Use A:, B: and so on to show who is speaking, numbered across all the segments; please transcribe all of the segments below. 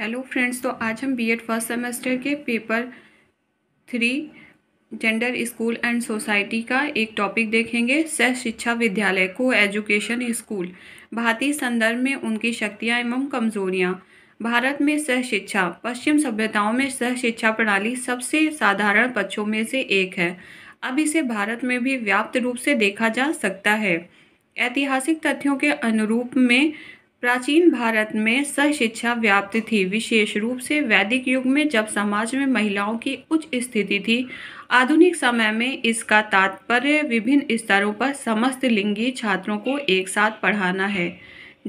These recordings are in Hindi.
A: हेलो फ्रेंड्स तो आज हम बीएड फर्स्ट सेमेस्टर के paper three gender school and society का एक टॉपिक देखेंगे सह शिक्षा विद्यालय को एजुकेशन स्कूल भारतीय संदर्भ में उनकी शक्तियां एवं कमजोरियां भारत में सह शिक्षा पश्चिम सभ्यताओं में सह शिक्षा प्रणाली सबसे साधारण पक्षों में से एक है अब इसे भारत में भी व्याप्त रूप से देखा जा सकता है ऐतिहासिक तथ्यों के अनुरूप में प्राचीन भारत में शिक्षा व्याप्त थी विशेष रूप से वैदिक युग में जब समाज में महिलाओं की उच्च स्थिति थी आधुनिक समय में इसका तात्पर्य विभिन्न स्तरों पर समस्त लिंगी छात्रों को एक साथ पढ़ाना है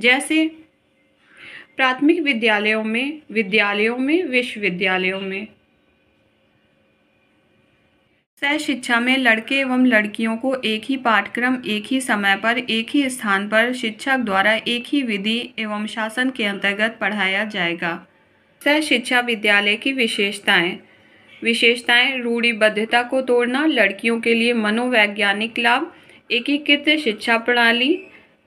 A: जैसे प्राथमिक विद्यालयों में विद्यालयों में विश्वविद्यालयों में सह शिक्षा में लड़के एवं लड़कियों को एक ही पाठ्यक्रम एक ही समय पर एक ही स्थान पर शिक्षक द्वारा एक ही विधि एवं शासन के अंतर्गत पढ़ाया जाएगा सह शिक्षा विद्यालय की विशेषताएं विशेषताएं रूढ़िबद्धता को तोड़ना लड़कियों के लिए मनोवैज्ञानिक लाभ एकीकृत शिक्षा प्रणाली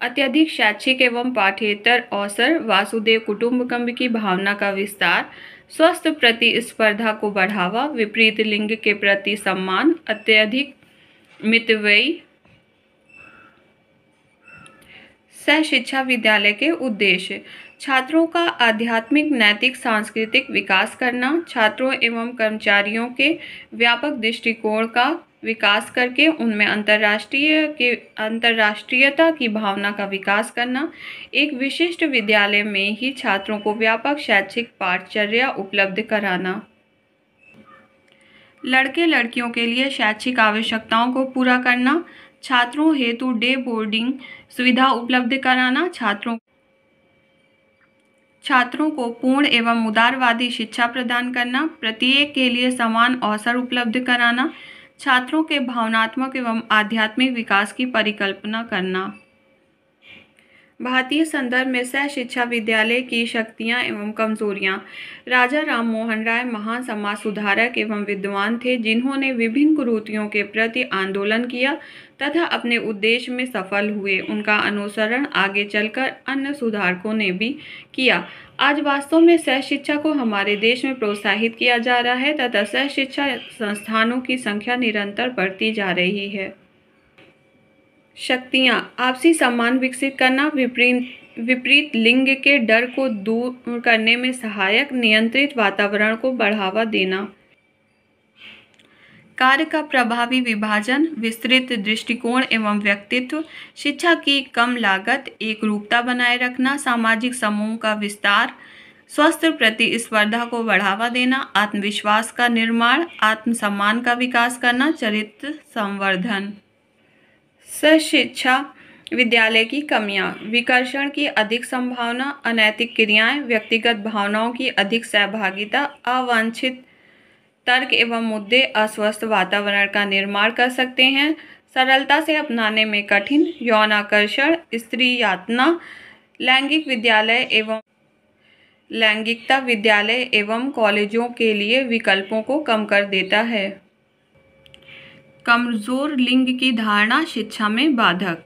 A: अत्यधिक शैक्षिक एवं पाठ्येतर अवसर वासुदेव कुटुम्बकम्ब की भावना का विस्तार स्वस्थ प्रतिस्पर्धा को बढ़ावा विपरीत लिंग के प्रति सम्मान अत्यधिक मितवयी सह शिक्षा विद्यालय के उद्देश्य छात्रों का आध्यात्मिक नैतिक सांस्कृतिक विकास करना छात्रों एवं कर्मचारियों के व्यापक दृष्टिकोण का विकास करके उनमें अंतर्राष्ट्रीय के अंतर्राष्ट्रीयता की भावना का विकास करना एक विशिष्ट विद्यालय में ही छात्रों को व्यापक शैक्षिक पाठचर्या उपलब्ध कराना लड़के लड़कियों के लिए शैक्षिक आवश्यकताओं को पूरा करना छात्रों हेतु डे बोर्डिंग सुविधा उपलब्ध कराना छात्रों छात्रों को पूर्ण एवं उदारवादी शिक्षा प्रदान करना प्रत्येक के लिए समान अवसर उपलब्ध कराना छात्रों के भावनात्मक एवं आध्यात्मिक विकास की परिकल्पना करना भारतीय संदर्भ में सह शिक्षा विद्यालय की शक्तियां एवं कमजोरियां राजा राम मोहन राय महान समाज सुधारक एवं विद्वान थे जिन्होंने विभिन्न कुरूतियों के प्रति आंदोलन किया तथा अपने उद्देश्य में सफल हुए उनका अनुसरण आगे चलकर अन्य सुधारकों ने भी किया आज वास्तव में सह शिक्षा को हमारे देश में प्रोत्साहित किया जा रहा है तथा सह शिक्षा संस्थानों की संख्या निरंतर बढ़ती जा रही है शक्तियाँ आपसी सम्मान विकसित करना विपरीत विपरीत लिंग के डर को दूर करने में सहायक नियंत्रित वातावरण को बढ़ावा देना कार्य का प्रभावी विभाजन विस्तृत दृष्टिकोण एवं व्यक्तित्व शिक्षा की कम लागत एक रूपता बनाए रखना सामाजिक समूह का विस्तार स्वस्थ प्रतिस्पर्धा को बढ़ावा देना आत्मविश्वास का निर्माण आत्मसम्मान का विकास करना चरित्र संवर्धन सशिक्षा विद्यालय की कमियां विकर्षण की अधिक संभावना अनैतिक क्रियाएं व्यक्तिगत भावनाओं की अधिक सहभागिता अवांछित तर्क एवं मुद्दे अस्वस्थ वातावरण का निर्माण कर सकते हैं सरलता से अपनाने में कठिन यौन आकर्षण स्त्री यातना लैंगिक विद्यालय एवं लैंगिकता विद्यालय एवं कॉलेजों के लिए विकल्पों को कम कर देता है कमज़ोर लिंग की धारणा शिक्षा में बाधक